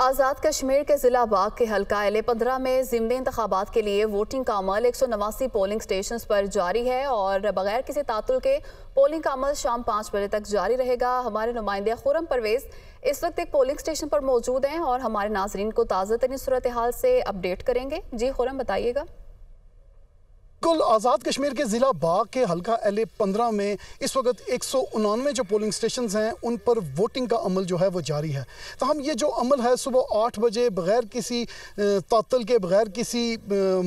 आज़ाद कश्मीर के ज़िला बाग के हल्का एल पंद्रह में ज़िमनी इंतबात के लिए वोटिंग का अमल एक सौ नवासी पोलिंग स्टेशन पर जारी है और बगैर किसी तातुल के पोलिंग का अमल शाम पाँच बजे तक जारी रहेगा हमारे नुमाइंदे खुरम परवेज़ इस वक्त एक पोलिंग स्टेशन पर मौजूद हैं और हमारे नाजरन को ताज़ा तरीन सूरत हाल से अपडेट करेंगे जी खुरम बताइएगा कुल आज़ाद कश्मीर के ज़िला बाग के हल्का एल ए पंद्रह में इस वक्त एक सौ उनानवे जो पोलिंग स्टेशन हैं उन पर वोटिंग का अमल जो है वो जारी है तो हम ये जो अमल है सुबह आठ बजे बग़ैर किसी तातल के बग़ैर किसी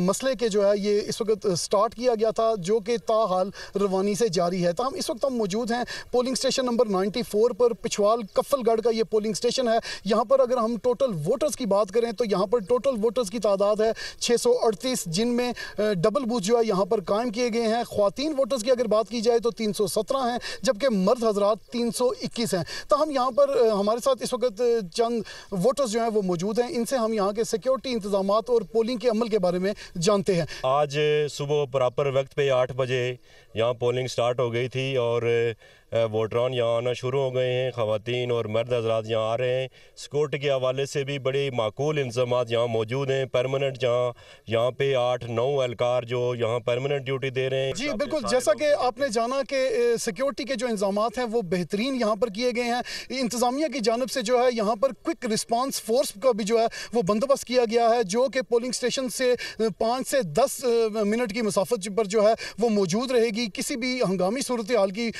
मसले के जो है ये इस वक्त स्टार्ट किया गया था जो कि ताहाल रवानी से जारी है तो हम इस वक्त हम मौजूद हैं polling station number ninety four पर पिछवाल कफलगढ़ का ये पोलिंग स्टेशन है यहाँ पर अगर हम टोटल वोटर्स की बात करें तो यहाँ पर टोटल वोटर्स की तादाद है छः सौ अड़तीस जिनमें डबल बूथ जो है यहाँ पर कायम किए गए हैं खातन वोटर्स की अगर बात की जाए तो तीन सौ सत्रह हैं जबकि मर्द हजरात तीन सौ इक्कीस हैं तो हम यहाँ पर हमारे साथ इस वक्त चंद वोटर्स जो हैं वो मौजूद हैं इनसे हम यहाँ के सिक्योरिटी इंतजाम और पोलिंग के अमल के बारे में जानते हैं आज सुबह प्रॉपर वक्त पे आठ बजे यहाँ पोलिंग स्टार्ट हो गई थी और वोटरान यहाँ आना शुरू हो गए हैं खातन और मर्द हजरात यहाँ आ रहे हैं सिक्योरिटी के हवाले से भी बड़े माकूल इंतजाम यहाँ मौजूद हैं परमानेंट जहाँ यहाँ पे आठ नौ एहलकार जो यहाँ वहाँ परमानेंट ड्यूटी दे रहे हैं जी बिल्कुल जैसा कि आपने जाना कि सिक्योरिटी के जो इंजाम हैं वो बेहतरीन यहाँ पर किए गए हैं इंतज़ामिया की जानब से जो है यहाँ पर क्विक रिस्पांस फोर्स का भी जो है वो बंदोबस्त किया गया है जो कि पोलिंग स्टेशन से पाँच से दस मिनट की मुसाफत पर जो है वो मौजूद रहेगी किसी भी हंगामी सूरत हाल की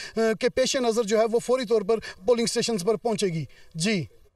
के पेश नज़र जो है वो फौरी तौर पर पोलिंग स्टेशन पर पहुँचेगी जी